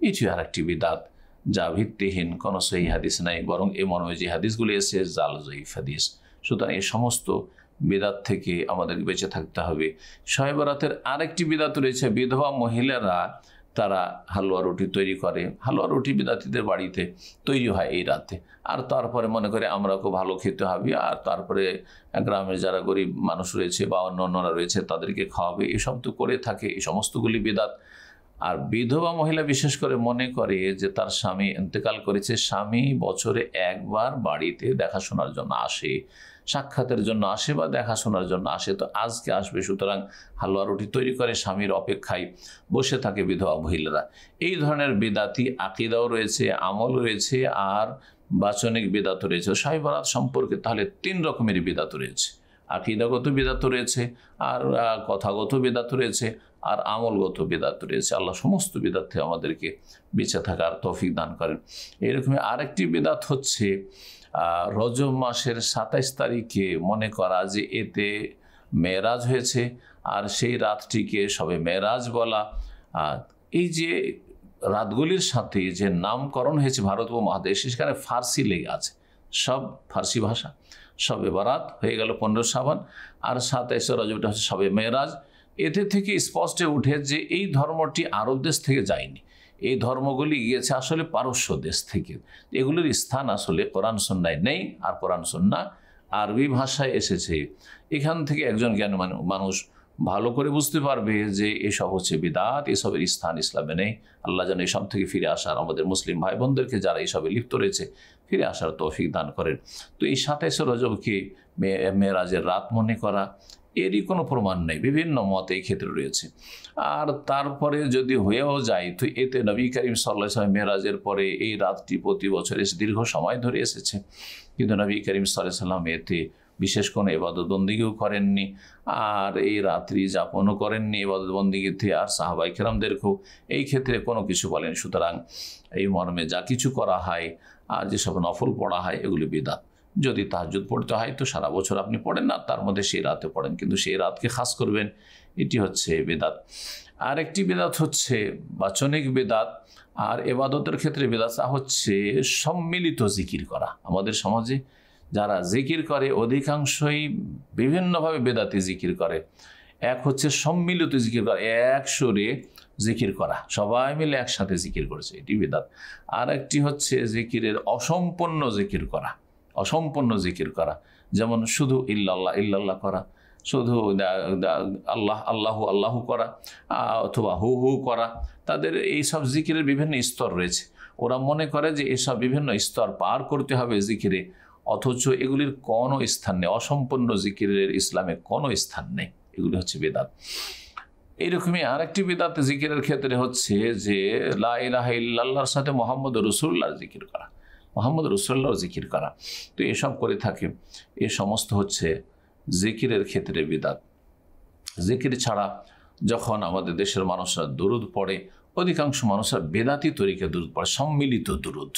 এটি আর একটি বিদাত যা ভিত্তিহীন কোনো সেই হাদিস নাই বরং এ মর্মে যে হাদিসগুলি এসে জাল জয়ীফ হাদিস সুতরাং এই সমস্ত বিদাত থেকে আমাদের বেঁচে থাকতে হবে শয়েবরাতের আরেকটি বিদাত রয়েছে বিধবা মহিলারা তারা হালুয়া রুটি তৈরি করে হালুয়া রুটি বিদ্যার্থীদের বাড়িতে তৈরি হয় এই রাতে আর তারপরে মনে করে আমরা খুব ভালো খেতে হবে আর তারপরে গ্রামের যারা গরিব মানুষ রয়েছে বা অন্য অন্যরা রয়েছে তাদেরকে খাওয়াবে এসব তো করে থাকে এই সমস্তগুলি বিদাত আর বিধবা মহিলা বিশেষ করে মনে করে যে তার স্বামী ইন্তেকাল করেছে স্বামী বছরে একবার বাড়িতে দেখাশোনার জন্য আসে সাক্ষাতের জন্য আসে বা দেখাশোনার জন্য আসে তো আজকে আসবে সুতরাং হালুয়া রুটি তৈরি করে স্বামীর অপেক্ষায় বসে থাকে বিধবা মহিলারা এই ধরনের বেদাতি আকিদাও রয়েছে আমল রয়েছে আর বাচনিক বেদাত রয়েছে সাহিবরাত সম্পর্কে তাহলে তিন রকমের বেদাত রয়েছে আকিদাগত বেদাত রয়েছে আর কথাগত বেদাত রয়েছে আর আমলগত বেদাত রয়েছে আল্লাহ সমস্ত বেদাতে আমাদেরকে বেঁচে থাকার তৌফিক দান করেন এরকমই আরেকটি বেদাত হচ্ছে রজব মাসের সাতাইশ তারিখে মনে করা যে এতে মেয়েরাজ হয়েছে আর সেই রাতটিকে সবে মেয়েরাজ বলা এই যে রাতগুলির সাথে যে নামকরণ হয়েছে ভারত ও মহাদেশ সেখানে ফার্সি লেগে আছে সব ফার্সি ভাষা সবে বারাত হয়ে গেল পনেরো সাবান আর সাতাইশে রজবটা হচ্ছে সবে মেয়েরাজ এতে থেকে স্পষ্টে উঠে যে এই ধর্মটি আরব দেশ থেকে যায়নি এই ধর্মগুলি গিয়েছে আসলে পারস্য দেশ থেকে এগুলির স্থান আসলে কোরআন সন্ন্যায় নেই আর কোরআন সন্না আরবি ভাষায় এসেছে এখান থেকে একজন জ্ঞান মানুষ ভালো করে বুঝতে পারবে যে এসব হচ্ছে বিদাত এসবের স্থান ইসলামে নেই আল্লাহ যেন এসব থেকে ফিরে আসার আমাদের মুসলিম ভাই বোনদেরকে যারা এসবে লিপ্ত রয়েছে ফিরে আসার তৌফিক দান করেন তো এই সাতাইশে রজবকে মেয়েরাজের রাত মনে করা এরই কোনো প্রমাণ নেই বিভিন্ন মত এই ক্ষেত্রে রয়েছে আর তারপরে যদি হয়েও যায় তো এতে নবী করিম সাল্লাহ সাল্লাম মেরাজের পরে এই রাতটি প্রতি বছর এসে দীর্ঘ সময় ধরে এসেছে কিন্তু নবী করিম সাল্লাহ সাল্লাম এতে বিশেষ কোনো এবাদতবন্দিগিও করেননি আর এই রাত্রি যাপনও করেননি এবাদতবন্দিগিতে আর সাহাবাই খেরামদেরকেও এই ক্ষেত্রে কোনো কিছু বলেন সুতরাং এই মর্মে যা কিছু করা হয় আর যেসব নফল পড়া হয় এগুলি বিদাত যদি তাহাজুদ পড়তে হয় তো সারা বছর আপনি পড়েন না তার মধ্যে সেই রাতে পড়েন কিন্তু সেই রাতকে খাস করবেন এটি হচ্ছে বেদাত আর একটি বেদাত হচ্ছে বাচনিক বেদাত আর এবাদতের ক্ষেত্রে বেদাতা হচ্ছে সম্মিলিত জিকির করা আমাদের সমাজে যারা জিকির করে অধিকাংশই বিভিন্নভাবে বেদাতি জিকির করে এক হচ্ছে সম্মিলিত জিকির করা এক সুরে জিকির করা সবাই মিলে একসাথে জিকির করেছে এটি বেদাত আর একটি হচ্ছে জিকিরের অসম্পন্ন জিকির করা অসম্পূর্ণ জিকির করা যেমন শুধু ইল্লাল্লাহ ইল্লাল্লাহ করা শুধু আল্লাহ আল্লাহ আল্লাহ করা অথবা হু হু করা তাদের এই সব জিকিরের বিভিন্ন স্তর রয়েছে ওরা মনে করে যে এসব বিভিন্ন স্তর পার করতে হবে জিকিরে অথচ এগুলির কোনো স্থান নেই অসম্পূর্ণ জিকিরের ইসলামে কোনো স্থান নেই এগুলি হচ্ছে বেদাত এইরকমই আরেকটি বেদাত জিকিরের ক্ষেত্রে হচ্ছে যে লাহ ইল্লাহর সাথে মোহাম্মদ রসুল্লাহ জিকির করা মোহাম্মদ রসুল্লাহ জিকির করা তো এসব করে থাকে এ সমস্ত হচ্ছে জিকিরের ক্ষেত্রে বিদাত জিকির ছাড়া যখন আমাদের দেশের মানুষরা দুরুদ পড়ে অধিকাংশ মানুষরা বেদাতি তরিকে দুরুদ পড়ে সম্মিলিত দুরুদ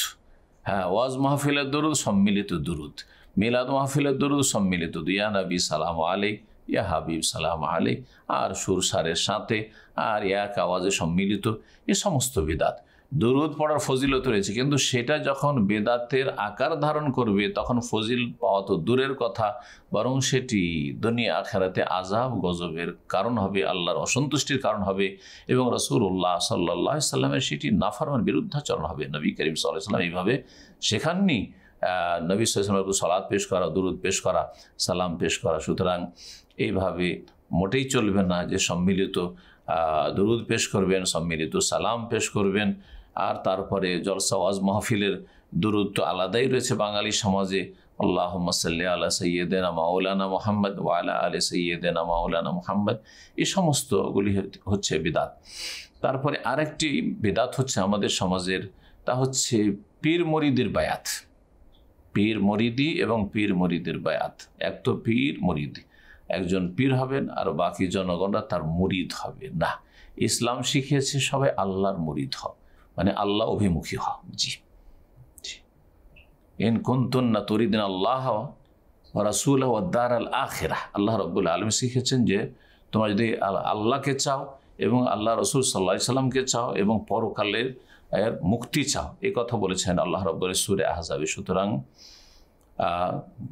হ্যাঁ ওয়াজ মাহফিলের দুরুদ সম্মিলিত দুরুদ মিলাদ মাহফিলের দুরুদ সম্মিলিত ইয়া নবী সালাম আলাইক ইয়া হাবিব সালাম আলী আর সুর সারের সাথে আর এক আওয়াজে সম্মিলিত এ সমস্ত বিদাত দুরুদ পড়ার ফজিলত রয়েছে কিন্তু সেটা যখন বেদাতের আকার ধারণ করবে তখন ফজিল পাওয়া তো দূরের কথা বরং সেটি দুনিয়া আখেরাতে আজাব গজবের কারণ হবে আল্লাহর অসন্তুষ্টির কারণ হবে এবং রসুল্লাহ সাল্লাহ সাল্লামের সেটি নাফারমান বিরুদ্ধাচরণ হবে নবী করিম সাল্লাহাম এইভাবে সেখানেই নবী সাল্লামকে সলাদ পেশ করা দুরুদ পেশ করা সালাম পেশ করা সুতরাং এইভাবে মোটেই চলবে না যে সম্মিলিত দুরুদ পেশ করবেন সম্মিলিত সালাম পেশ করবেন আর তারপরে জলসা ওয়াজ মাহফিলের দূরত্ব আলাদাই রয়েছে বাঙালি সমাজে আল্লাহ সাল্লি আল্লাহ সৈয়দেনা মাউলানা মোহাম্মদ ওয়ালা আল সৈয়দেনা মাউলানা মোহাম্মদ এই সমস্তগুলি হচ্ছে বিদাত তারপরে আরেকটি বিদাত হচ্ছে আমাদের সমাজের তা হচ্ছে পীর মরিদের বায়াত পীর মরিদি এবং পীর মরিদের বায়াত এক তো পীর মরিদি একজন পীর হবেন আর বাকি জনগণরা তার মরিদ হবে না ইসলাম শিখিয়েছে সবাই আল্লাহর মুরিদ হবে মানে আল্লাহ অভিমুখী হ জি এন না তরিদিন আল্লাহ রাসুল ওদ্দার আল আখেরা আল্লাহ রব্বুল আলম শিখেছেন যে তোমরা যদি আল্লাহকে চাও এবং আল্লাহ রসুল সাল্লা সাল্লামকে চাও এবং পরকালের মুক্তি চাও এ কথা বলেছেন আল্লাহ রব্বুল সুরে আহজাবি সুতরাং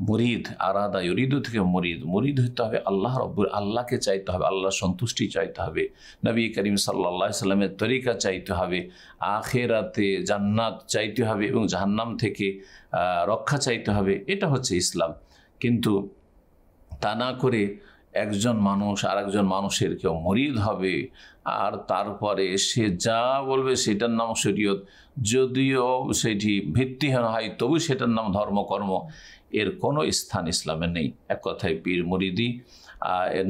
মুরিদ আরাদা ইউরিদু থেকে মুরিদ মুরিদ হইতে হবে আল্লাহ রব্বুর আল্লাহকে চাইতে হবে আল্লাহ সন্তুষ্টি চাইতে হবে নবী করিম সাল্লা সাল্লামের তরিকা চাইতে হবে আখেরাতে জান্নাত চাইতে হবে এবং জাহান্নাম থেকে রক্ষা চাইতে হবে এটা হচ্ছে ইসলাম কিন্তু তা না করে একজন মানুষ আর একজন মানুষের কেউ মরিদ হবে আর তারপরে সে যা বলবে সেটার নাম শরীয়ত যদিও সেটি ভিত্তিহীন হয় তবু সেটার নাম ধর্মকর্ম এর কোনো স্থান ইসলামে নেই এক কথায় পীর মরিদি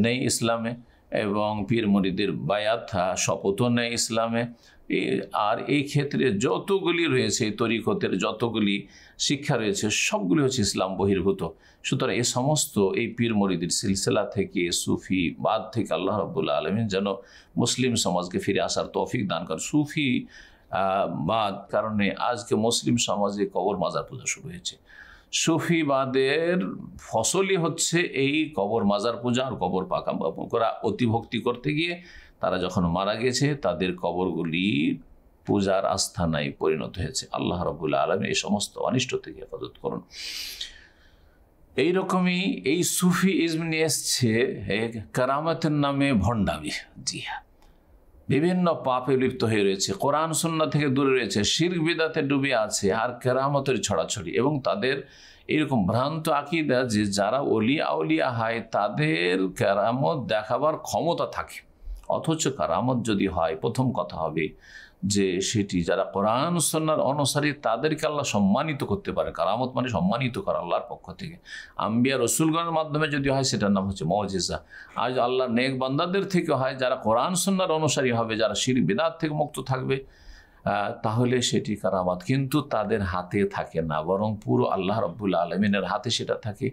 নেই ইসলামে এবং পীর মরিদের বায়াত শপথও নেই ইসলামে আর এই ক্ষেত্রে যতগুলি রয়েছে তরিকতের যতগুলি শিক্ষা রয়েছে সবগুলি হচ্ছে ইসলাম বহির্ভূত সুতরাং এ সমস্ত এই পীর মরিদির সিলসিলা থেকে সুফি বাদ থেকে আল্লাহ রবুল্লা আলমিন যেন মুসলিম সমাজকে ফিরে আসার তৌফিক দান করে সুফি বাদ কারণে আজকে মুসলিম সমাজে কবর মাজার পূজা শুরু হয়েছে সুফিবাদের ফসলই হচ্ছে এই কবর মাজার পূজা আর কবর পাকা করা অতিভক্তি করতে গিয়ে তারা যখন মারা গেছে তাদের কবরগুলি পূজার আস্থানায় পরিণত হয়েছে আল্লাহ রবুল্লা আলম এই সমস্ত অনিষ্ট থেকে হেফাজত করুন এইরকমই এই সুফি ইজম নিয়ে এসছে কারামতের নামে ভণ্ডামি জি হ্যাঁ বিভিন্ন পাপে লিপ্ত হয়ে রয়েছে কোরআন সুন্না থেকে দূরে রয়েছে শির বিদাতে ডুবে আছে আর কেরামতের ছড়াছড়ি এবং তাদের এরকম ভ্রান্ত আকিদা যে যারা অলিয়া অলিয়া হয় তাদের কেরামত দেখাবার ক্ষমতা থাকে অথচ কারামত যদি হয় প্রথম কথা হবে যে সেটি যারা কোরআন সন্ন্যার অনুসারী তাদেরকে আল্লাহ সম্মানিত করতে পারে কারামত মানে সম্মানিত করা আল্লাহর পক্ষ থেকে আম্বিয়া রসুলগণের মাধ্যমে যদি হয় সেটার নাম হচ্ছে মজেজা আজ আল্লাহ নেক বান্দাদের থেকে হয় যারা কোরআন সন্ন্যার অনুসারী হবে যারা শির বেদাত থেকে মুক্ত থাকবে তাহলে সেটি কারামাত কিন্তু তাদের হাতে থাকে না বরং পুরো আল্লাহ রব্বুল আলমিনের হাতে সেটা থাকে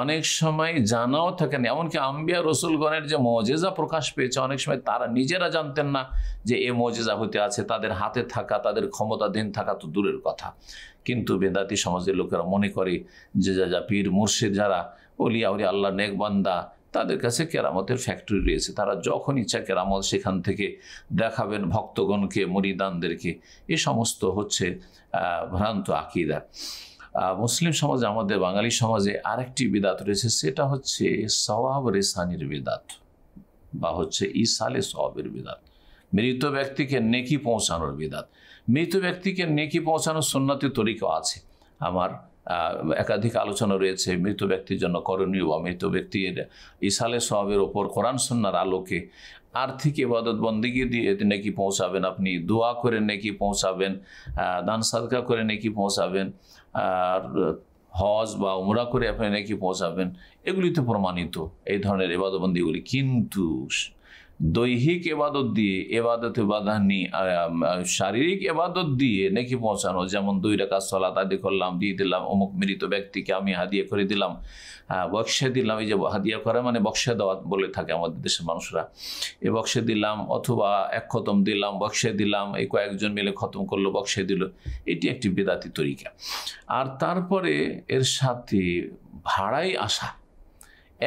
অনেক সময় জানাও থাকে না এমনকি আম্বিয়া রসুলগণের যে মজেজা প্রকাশ পেয়েছে অনেক সময় তারা নিজেরা জানতেন না যে এ মজেজা হতে আছে তাদের হাতে থাকা তাদের ক্ষমতাধীন থাকা তো দূরের কথা কিন্তু বেদাতি সমাজের লোকেরা মনে করে যে যা যা পীর মুর্শিদ যারা অলিয়া আল্লাহ নেকবান্দা তাদের কাছে কেরামতের ফ্যাক্টরি রয়েছে তারা যখন ইচ্ছা কেরামত সেখান থেকে দেখাবেন ভক্তগণকে মরিদানদেরকে এ সমস্ত হচ্ছে ভ্রান্ত আকিদা মুসলিম সমাজে আমাদের বাঙালি সমাজে আরেকটি বিদাত রয়েছে সেটা হচ্ছে সওয়াব রেসানির বিদাত বা হচ্ছে ইসালে সওয়াবের বিদাত মৃত ব্যক্তিকে নেকি পৌঁছানোর বিদাত মৃত ব্যক্তিকে নেকি পৌঁছানোর সন্ন্যতি তরিকা আছে আমার একাধিক আলোচনা রয়েছে মৃত ব্যক্তির জন্য করণীয় বা মৃত ব্যক্তির ইসালে সবের ওপর কোরআন সন্ন্যার আলোকে আর্থিক ইবাদত বন্দিগি দিয়ে নাকি পৌঁছাবেন আপনি দোয়া করে নাকি পৌঁছাবেন দান সাদকা করে নাকি পৌঁছাবেন আর হজ বা উমরা করে আপনি নাকি পৌঁছাবেন এগুলি তো প্রমাণিত এই ধরনের এবাদবন্দিগুলি কিন্তু দৈহিক এবাদত দিয়ে এবাদতে বাধা নি শারীরিক এবাদত দিয়ে নাকি পৌঁছানো যেমন দুই রেখা সলাত আদি করলাম দিয়ে দিলাম অমুক মৃত ব্যক্তিকে আমি হাদিয়া করে দিলাম বক্সে দিলাম এই যে হাদিয়া করা মানে বক্সে দেওয়া বলে থাকে আমাদের দেশের মানুষরা এ বক্সে দিলাম অথবা এক খতম দিলাম বক্সে দিলাম এই কয়েকজন মিলে খতম করলো বক্সে দিল এটি একটি বেদাতি তরিকা আর তারপরে এর সাথে ভাড়াই আসা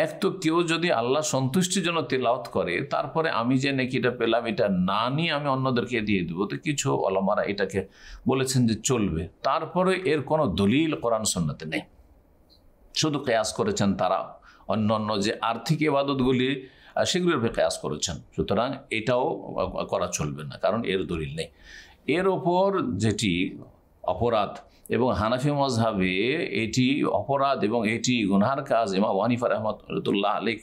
এক তো কেউ যদি আল্লাহ সন্তুষ্টির জন্য তেলাওত করে তারপরে আমি যে নেকিটা পেলাম এটা না নিয়ে আমি অন্যদেরকে দিয়ে দেবো তো কিছু অলমারা এটাকে বলেছেন যে চলবে তারপরে এর কোনো দলিল কোরআন সন্ন্যতে নেই শুধু কেয়াস করেছেন তারা অন্য অন্য যে আর্থিক ইবাদতগুলি সেগুলির ভেবে কেয়াস করেছেন সুতরাং এটাও করা চলবে না কারণ এর দলিল নেই এর ওপর যেটি অপরাধ এবং হানাফি মজহাবে এটি অপরাধ এবং এটি গুনহার কাজ ওয়ানিফার আহমদ রতুল্লাহ আলিক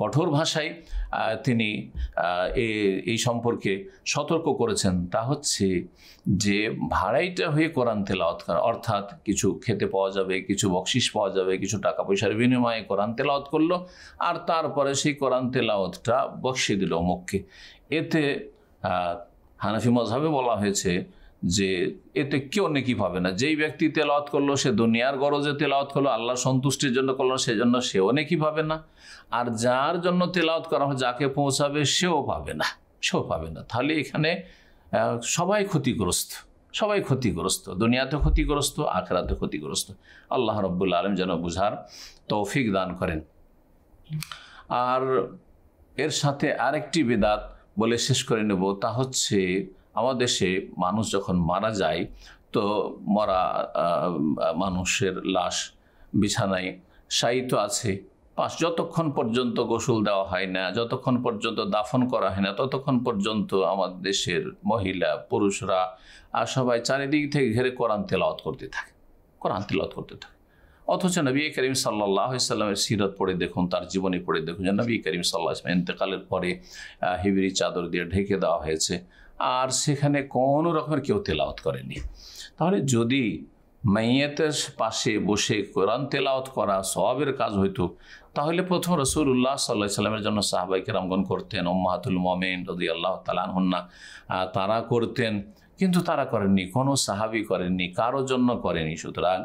কঠোর ভাষায় তিনি এই সম্পর্কে সতর্ক করেছেন তা হচ্ছে যে ভাড়াইটা হয়ে কোরআন তেলাওয়াত করা অর্থাৎ কিছু খেতে পাওয়া যাবে কিছু বকশিস পাওয়া যাবে কিছু টাকা পয়সার বিনিময়ে কোরআন তেলাওয়াত করলো আর তারপরে সেই কোরআন তেলাওয়াতটা বকশি দিল অমুককে এতে হানাফি মজহাবে বলা হয়েছে যে এতে কেউ নেকি পাবে না যেই ব্যক্তি তেলাওয়াত করলো সে দুনিয়ার গরজে তেলাওয়াত করলো আল্লাহ সন্তুষ্টির জন্য করলো সেজন্য সেও নেকি পাবে না আর যার জন্য তেলাওয়াত করা হয় যাকে পৌঁছাবে সেও পাবে না সেও পাবে না তাহলে এখানে সবাই ক্ষতিগ্রস্ত সবাই ক্ষতিগ্রস্ত দুনিয়াতে ক্ষতিগ্রস্ত আখরাতে ক্ষতিগ্রস্ত আল্লাহ রব্বুল্লা আলম যেন বুঝার তৌফিক দান করেন আর এর সাথে আরেকটি বেদাত বলে শেষ করে নেব তা হচ্ছে আমাদের দেশে মানুষ যখন মারা যায় তো মরা মানুষের লাশ বিছানায় শায়িত আছে পাশ যতক্ষণ পর্যন্ত গোসল দেওয়া হয় না যতক্ষণ পর্যন্ত দাফন করা হয় না ততক্ষণ পর্যন্ত আমাদের দেশের মহিলা পুরুষরা আর সবাই চারিদিক থেকে ঘেরে কোরআন তেলাওয়াত করতে থাকে কোরআন তেলাওত করতে থাকে অথচ নবী করিম সাল্লাহ ইসলামের সিরত পড়ে দেখুন তার জীবনী পড়ে দেখুন যে নবী করিম সাল্লাহ ইসলাম ইন্তেকালের পরে হিবিরি চাদর দিয়ে ঢেকে দেওয়া হয়েছে আর সেখানে কোনো রকমের কেউ তেলাওত করেনি তাহলে যদি মেয়েতের পাশে বসে কোরআন তেলাওত করা সবের কাজ হইতো তাহলে প্রথম উল্লাহ সাল্লাহ সাল্লামের জন্য সাহবাইকে রামগণ করতেন ওম্মাহাতুল মমেন রদি আল্লাহ তালানহন্না তারা করতেন কিন্তু তারা করেননি কোনো সাহাবি করেননি কারো জন্য করেনি সুতরাং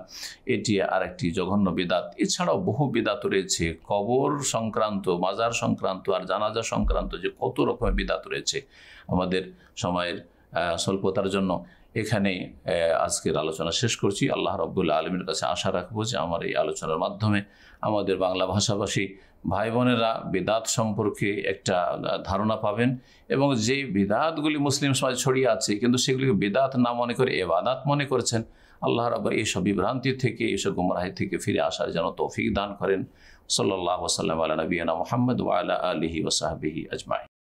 এটি আরেকটি জঘন্য বিদাত এছাড়াও বহু বিদাত রয়েছে কবর সংক্রান্ত মাজার সংক্রান্ত আর জানাজা সংক্রান্ত যে কত রকমের বিদাত রয়েছে আমাদের সময়ের স্বল্পতার জন্য এখানে আজকের আলোচনা শেষ করছি আল্লাহ রবুল্লা আলমীর কাছে আশা রাখবো যে আমার এই আলোচনার মাধ্যমে আমাদের বাংলা ভাষাভাষী ভাই বোনেরা বেদাত সম্পর্কে একটা ধারণা পাবেন এবং যে বেদাতগুলি মুসলিম সমাজ ছড়িয়ে আছে কিন্তু সেগুলিকে বেদাত না মনে করে এবাদাত মনে করছেন আল্লাহ রাবা এইসব বিভ্রান্তি থেকে এইসব গুমরাহি থেকে ফিরে আসার যেন তৌফিক দান করেন সাল্লাহ সাল্লাম আলা নবীনা মোহাম্মদ ওয়ালা আলহি ওসাহাবিহি আজমাই